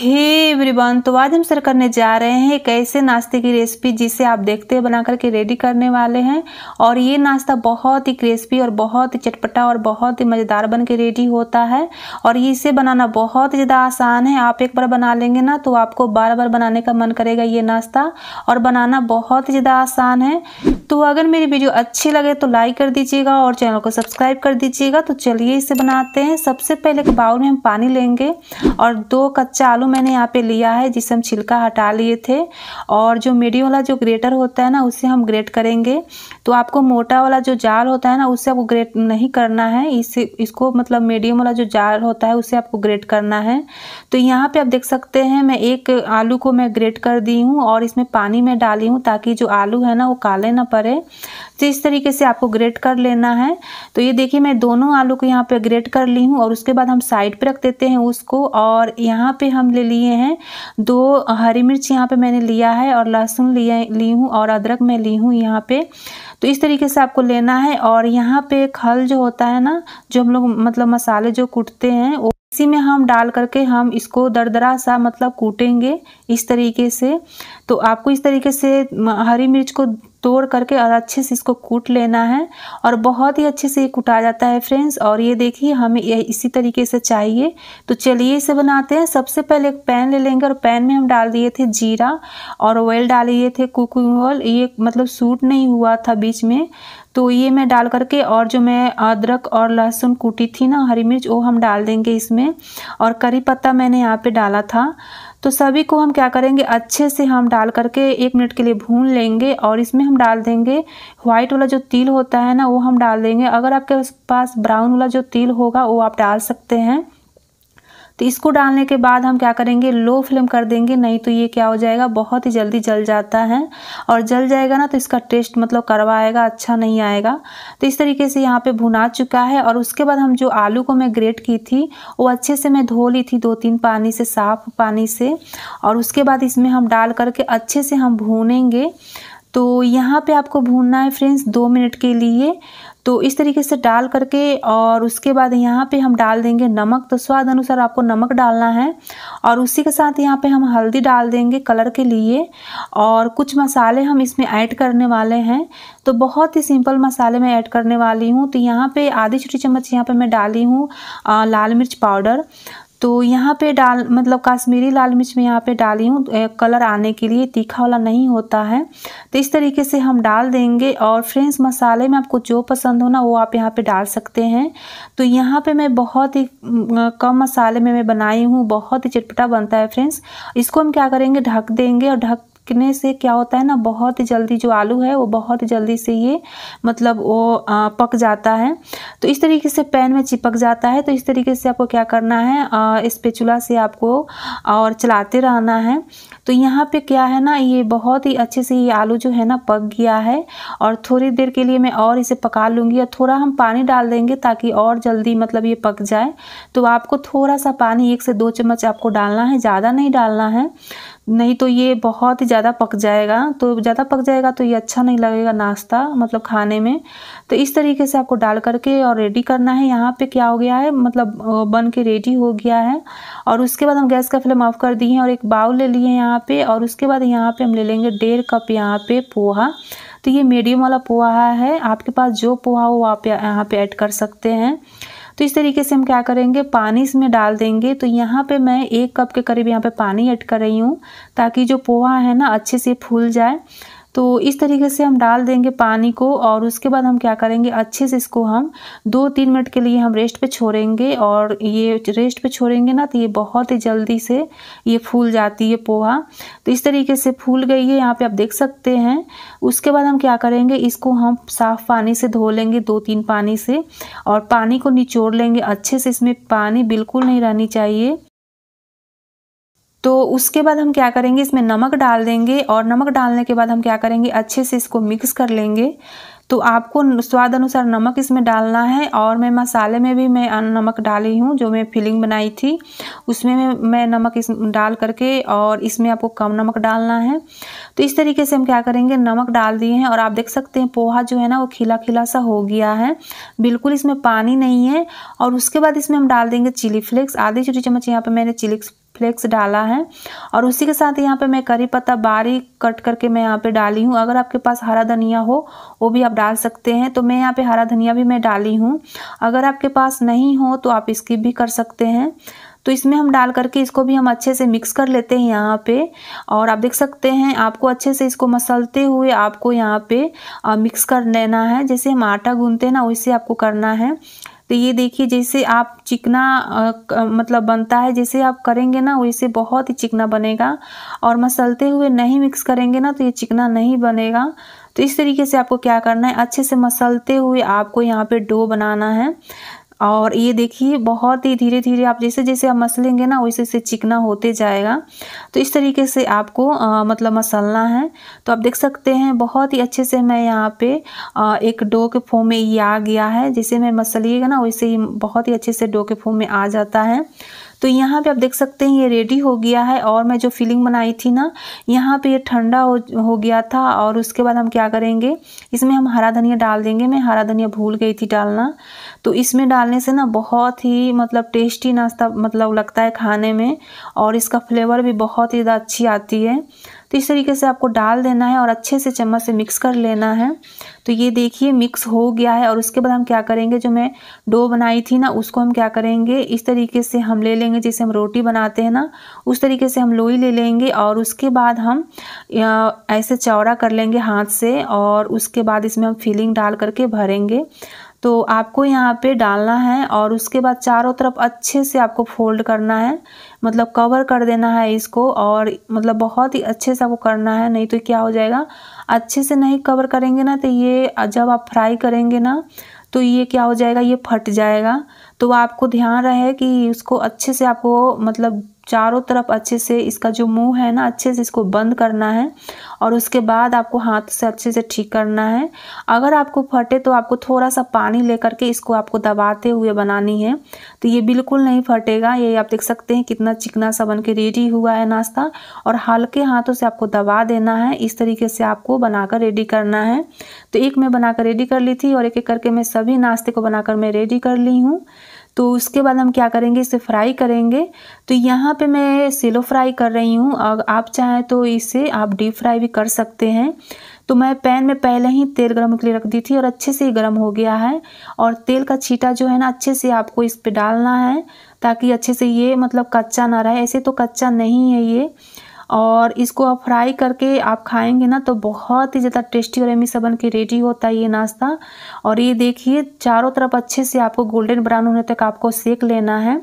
hey everyone तो आज हम सर करने जा रहे हैं एक ऐसे नाश्ते की रेसिपी जिसे आप देखते हैं बना करके रेडी करने वाले हैं और ये नाश्ता बहुत ही क्रिस्पी और बहुत ही चटपटा और बहुत ही मज़ेदार बन के रेडी होता है और इसे बनाना बहुत ज़्यादा आसान है आप एक बार बना लेंगे ना तो आपको बार बार बनाने का मन करेगा ये नाश्ता और बनाना बहुत ही ज़्यादा आसान है तो अगर मेरी वीडियो अच्छी लगे तो लाइक कर दीजिएगा और चैनल को सब्सक्राइब कर दीजिएगा तो चलिए इसे बनाते हैं सबसे पहले एक बाउल में हम पानी लेंगे और दो कच्चा आलू मैंने यहाँ पे लिया है जिसे हम छिलका हटा लिए थे और जो मीडियम वाला जो ग्रेटर होता है ना उसे हम ग्रेट करेंगे तो आपको मोटा वाला जो जाल होता है ना उसे आपको ग्रेट नहीं करना है इसे इसको मतलब मीडियम वाला जो जाल होता है उसे आपको ग्रेट करना है तो यहाँ पर आप देख सकते हैं मैं एक आलू को मैं ग्रेट कर दी हूँ और इसमें पानी में डाली हूँ ताकि जो आलू है ना वो काले ना पड़े तो इस तरीके से आपको ग्रेट कर लेना है तो ये देखिए मैं दोनों आलू को यहाँ पे ग्रेट कर ली हूँ और उसके बाद हम साइड पे रख देते हैं उसको और यहाँ पे हम ले ले लिए हैं दो हरी मिर्च यहाँ पे मैंने लिया है और लहसुन लिया ली हूँ और अदरक मैं ली हूँ यहाँ पे तो इस तरीके से आपको लेना है और यहाँ पे खल जो होता है ना जो हम लोग मतलब मसाले जो कूटते हैं वो इसी में हम डाल करके हम इसको दरदरा सा मतलब कूटेंगे इस तरीके से तो आपको इस तरीके से हरी मिर्च को तोड़ करके और अच्छे से इसको कूट लेना है और बहुत ही अच्छे से ये कूटा जाता है फ्रेंड्स और ये देखिए हमें ये इसी तरीके से चाहिए तो चलिए इसे बनाते हैं सबसे पहले एक पैन ले लेंगे और पैन में हम डाल दिए थे जीरा और ऑयल डालिए थे कुकिंग ऑयल ये मतलब सूट नहीं हुआ था बीच में तो ये मैं डाल करके और जो मैं अदरक और लहसुन कूटी थी ना हरी मिर्च वो हम डाल देंगे इसमें और करी पत्ता मैंने यहाँ पर डाला था तो सभी को हम क्या करेंगे अच्छे से हम डाल करके एक मिनट के लिए भून लेंगे और इसमें हम डाल देंगे व्हाइट वाला जो तिल होता है ना वो हम डाल देंगे अगर आपके पास ब्राउन वाला जो तिल होगा वो आप डाल सकते हैं तो इसको डालने के बाद हम क्या करेंगे लो फ्लेम कर देंगे नहीं तो ये क्या हो जाएगा बहुत ही जल्दी जल जाता है और जल जाएगा ना तो इसका टेस्ट मतलब करवा आएगा अच्छा नहीं आएगा तो इस तरीके से यहाँ पे भुना चुका है और उसके बाद हम जो आलू को मैं ग्रेट की थी वो अच्छे से मैं धो ली थी दो तीन पानी से साफ पानी से और उसके बाद इसमें हम डाल करके अच्छे से हम भूनेंगे तो यहाँ पे आपको भूनना है फ्रेंड्स दो मिनट के लिए तो इस तरीके से डाल करके और उसके बाद यहाँ पे हम डाल देंगे नमक तो स्वाद अनुसार आपको नमक डालना है और उसी के साथ यहाँ पे हम हल्दी डाल देंगे कलर के लिए और कुछ मसाले हम इसमें ऐड करने वाले हैं तो बहुत ही सिंपल मसाले मैं ऐड करने वाली हूँ तो यहाँ पे आधी छोटी चम्मच यहाँ पे मैं डाली हूँ लाल मिर्च पाउडर तो यहाँ पे डाल मतलब कश्मीरी लाल मिर्च में यहाँ पे डाली हूँ तो, कलर आने के लिए तीखा वाला नहीं होता है तो इस तरीके से हम डाल देंगे और फ्रेंड्स मसाले में आपको जो पसंद हो ना वो आप यहाँ पे डाल सकते हैं तो यहाँ पे मैं बहुत ही कम मसाले में मैं बनाई हूँ बहुत ही चटपटा बनता है फ्रेंड्स इसको हम क्या करेंगे ढक देंगे और ढक पकने से क्या होता है ना बहुत जल्दी जो आलू है वो बहुत जल्दी से ये मतलब वो आ, पक जाता है तो इस तरीके से पैन में चिपक जाता है तो इस तरीके से आपको क्या करना है इस पे चूल्हा से आपको और चलाते रहना है तो यहाँ पे क्या है ना ये बहुत ही अच्छे से ये आलू जो है ना पक गया है और थोड़ी देर के लिए मैं और इसे पका लूँगी और थोड़ा हम पानी डाल देंगे ताकि और जल्दी मतलब ये पक जाए तो आपको थोड़ा सा पानी एक से दो चम्मच आपको डालना है ज़्यादा नहीं डालना है नहीं तो ये बहुत ही ज़्यादा पक जाएगा तो ज़्यादा पक जाएगा तो ये अच्छा नहीं लगेगा नाश्ता मतलब खाने में तो इस तरीके से आपको डाल करके और रेडी करना है यहाँ पे क्या हो गया है मतलब बन के रेडी हो गया है और उसके बाद हम गैस का फ्लेम ऑफ कर दिए हैं और एक बाउल ले लिए यहाँ पर और उसके बाद यहाँ पर हम ले लेंगे डेढ़ कप यहाँ पर पोहा तो ये मीडियम वाला पोहा है आपके पास जो पोहा हो आप यहाँ पर ऐड कर सकते हैं तो इस तरीके से हम क्या करेंगे पानी इसमें डाल देंगे तो यहाँ पे मैं एक कप के करीब यहाँ पे पानी ऐड कर रही हूँ ताकि जो पोहा है ना अच्छे से फूल जाए तो इस तरीके से हम डाल देंगे पानी को और उसके बाद हम क्या करेंगे अच्छे से इसको हम दो तीन मिनट के लिए हम रेस्ट पे छोड़ेंगे और ये रेस्ट पे छोड़ेंगे ना तो ये बहुत ही जल्दी से ये फूल जाती है पोहा तो इस तरीके से फूल गई है यहाँ पे आप देख सकते हैं उसके बाद हम क्या करेंगे इसको हम साफ़ पानी से धो लेंगे दो तीन पानी से और पानी को निचोड़ लेंगे अच्छे से इसमें पानी बिल्कुल नहीं रहनी चाहिए तो उसके बाद हम क्या करेंगे इसमें नमक डाल देंगे और नमक डालने के बाद हम क्या करेंगे अच्छे से इसको मिक्स कर लेंगे तो आपको स्वाद अनुसार नमक इसमें डालना है और मैं मसाले में भी मैं नमक डाली हूँ जो मैं फिलिंग बनाई थी उसमें मैं मैं नमक इस डाल करके और इसमें आपको कम नमक डालना है तो इस तरीके से हम क्या करेंगे नमक डाल दिए हैं और आप देख सकते हैं पोहा जो है ना वो खिला खिला सा हो गया है बिल्कुल इसमें पानी नहीं है और उसके बाद इसमें हम डाल देंगे चिली फ्लेक्स आधी छोटी चम्मच यहाँ पर मैंने चिली फ्लेक्स डाला है और उसी के साथ यहाँ पे मैं करी पत्ता बारीक कट करके मैं यहाँ पे डाली हूँ अगर आपके पास हरा धनिया हो वो भी आप डाल सकते हैं तो मैं यहाँ पे हरा धनिया भी मैं डाली हूँ अगर आपके पास नहीं हो तो आप स्किप भी कर सकते हैं तो इसमें हम डाल करके इसको भी हम अच्छे से मिक्स कर लेते हैं यहाँ पे और आप देख सकते हैं आपको अच्छे से इसको मसलते हुए आपको यहाँ पे मिक्स कर लेना है जैसे हम आटा गूंदते हैं ना वैसे आपको करना है तो ये देखिए जैसे आप चिकना आ, मतलब बनता है जैसे आप करेंगे ना वैसे बहुत ही चिकना बनेगा और मसलते हुए नहीं मिक्स करेंगे ना तो ये चिकना नहीं बनेगा तो इस तरीके से आपको क्या करना है अच्छे से मसलते हुए आपको यहाँ पे डो बनाना है और ये देखिए बहुत ही धीरे धीरे आप जैसे जैसे आप मसलेंगे ना वैसे वैसे चिकना होते जाएगा तो इस तरीके से आपको आ, मतलब मसलना है तो आप देख सकते हैं बहुत ही अच्छे से मैं यहाँ पे आ, एक डो के फोम में ये आ गया है जैसे मैं मसलिएगा ना वैसे ही बहुत ही अच्छे से डो के फोम में आ जाता है तो यहाँ पे आप देख सकते हैं ये रेडी हो गया है और मैं जो फिलिंग बनाई थी ना यहाँ पे ये ठंडा हो हो गया था और उसके बाद हम क्या करेंगे इसमें हम हरा धनिया डाल देंगे मैं हरा धनिया भूल गई थी डालना तो इसमें डालने से ना बहुत ही मतलब टेस्टी नाश्ता मतलब लगता है खाने में और इसका फ्लेवर भी बहुत ही ज़्यादा अच्छी आती है तो इस तरीके से आपको डाल देना है और अच्छे से चम्मच से मिक्स कर लेना है तो ये देखिए मिक्स हो गया है और उसके बाद हम क्या करेंगे जो मैं डो बनाई थी ना उसको हम क्या करेंगे इस तरीके से हम ले लेंगे जैसे हम रोटी बनाते हैं ना उस तरीके से हम लोई ले लेंगे और उसके बाद हम ऐसे चौड़ा कर लेंगे हाथ से और उसके बाद इसमें हम फिलिंग डाल करके भरेंगे तो आपको यहाँ पे डालना है और उसके बाद चारों तरफ अच्छे से आपको फोल्ड करना है मतलब कवर कर देना है इसको और मतलब बहुत ही अच्छे से आपको करना है नहीं तो क्या हो जाएगा अच्छे से नहीं कवर करेंगे ना तो ये जब आप फ्राई करेंगे ना तो ये क्या हो जाएगा ये फट जाएगा तो आपको ध्यान रहे कि उसको अच्छे से आपको मतलब चारों तरफ अच्छे से इसका जो मुंह है ना अच्छे से इसको बंद करना है और उसके बाद आपको हाथ से अच्छे से ठीक करना है अगर आपको फटे तो आपको थोड़ा सा पानी लेकर के इसको आपको दबाते हुए बनानी है तो ये बिल्कुल नहीं फटेगा ये आप देख सकते हैं कितना चिकना सा बन के रेडी हुआ है नाश्ता और हल्के हाथों से आपको दबा देना है इस तरीके से आपको बनाकर रेडी करना है तो एक मैं बनाकर रेडी कर ली थी और एक एक करके मैं सभी नाश्ते को बनाकर मैं रेडी कर ली हूँ तो उसके बाद हम क्या करेंगे इसे फ्राई करेंगे तो यहाँ पे मैं सेलो फ्राई कर रही हूँ और आप चाहें तो इसे आप डीप फ्राई भी कर सकते हैं तो मैं पैन में पहले ही तेल गर्म के लिए रख दी थी और अच्छे से ही गर्म हो गया है और तेल का छीटा जो है ना अच्छे से आपको इस पर डालना है ताकि अच्छे से ये मतलब कच्चा ना रहे ऐसे तो कच्चा नहीं है ये और इसको आप फ्राई करके आप खाएंगे ना तो बहुत ही ज़्यादा टेस्टी और एमिसा बन के रेडी होता है ये नाश्ता और ये देखिए चारों तरफ अच्छे से आपको गोल्डन ब्राउन होने तक आपको सेक लेना है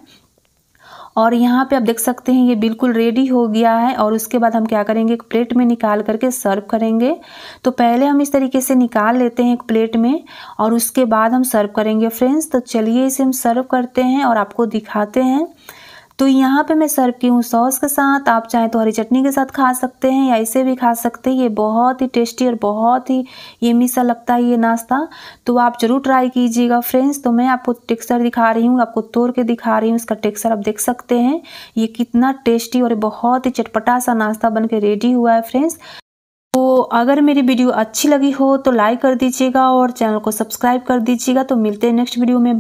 और यहाँ पे आप देख सकते हैं ये बिल्कुल रेडी हो गया है और उसके बाद हम क्या करेंगे एक प्लेट में निकाल करके सर्व करेंगे तो पहले हम इस तरीके से निकाल लेते हैं एक प्लेट में और उसके बाद हम सर्व करेंगे फ्रेंड्स तो चलिए इसे हम सर्व करते हैं और आपको दिखाते हैं तो यहाँ पे मैं सर्व की हूँ सॉस के साथ आप चाहे तो हरी चटनी के साथ खा सकते हैं या इसे भी खा सकते हैं ये बहुत ही टेस्टी और बहुत ही ये सा लगता है ये नाश्ता तो आप ज़रूर ट्राई कीजिएगा फ्रेंड्स तो मैं आपको टेक्सचर दिखा रही हूँ आपको तोड़ के दिखा रही हूँ इसका टेक्सचर आप देख सकते हैं ये कितना टेस्टी और बहुत ही चटपटा सा नाश्ता बन के रेडी हुआ है फ्रेंड्स तो अगर मेरी वीडियो अच्छी लगी हो तो लाइक कर दीजिएगा और चैनल को सब्सक्राइब कर दीजिएगा तो मिलते हैं नेक्स्ट वीडियो में